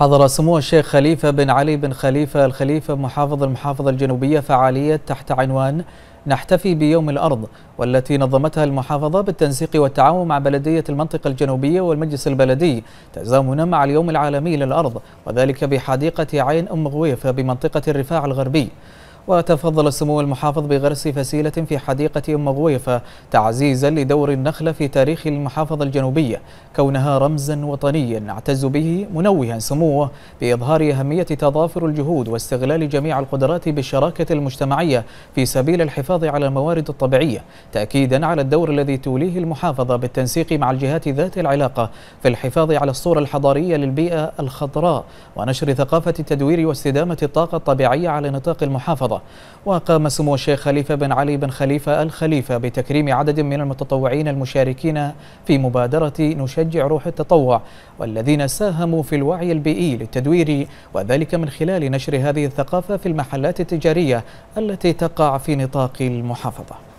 حضر سمو الشيخ خليفة بن علي بن خليفة الخليفة محافظ المحافظة الجنوبية فعالية تحت عنوان نحتفي بيوم الأرض والتي نظمتها المحافظة بالتنسيق والتعاون مع بلدية المنطقة الجنوبية والمجلس البلدي تزامنا مع اليوم العالمي للأرض وذلك بحديقة عين أم غويفة بمنطقة الرفاع الغربي وتفضل سمو المحافظ بغرس فسيلة في حديقة أم غويفة تعزيزا لدور النخلة في تاريخ المحافظة الجنوبية كونها رمزا وطنيا نعتز به منوها سموه بإظهار أهمية تضافر الجهود واستغلال جميع القدرات بالشراكة المجتمعية في سبيل الحفاظ على الموارد الطبيعية تأكيدا على الدور الذي توليه المحافظة بالتنسيق مع الجهات ذات العلاقة في الحفاظ على الصورة الحضارية للبيئة الخضراء ونشر ثقافة التدوير واستدامة الطاقة الطبيعية على نطاق المحافظة الرياضة وقام سمو الشيخ خليفة بن علي بن خليفة الخليفة بتكريم عدد من المتطوعين المشاركين في مبادرة نشجع روح التطوع والذين ساهموا في الوعي البيئي للتدوير وذلك من خلال نشر هذه الثقافة في المحلات التجارية التي تقع في نطاق المحافظة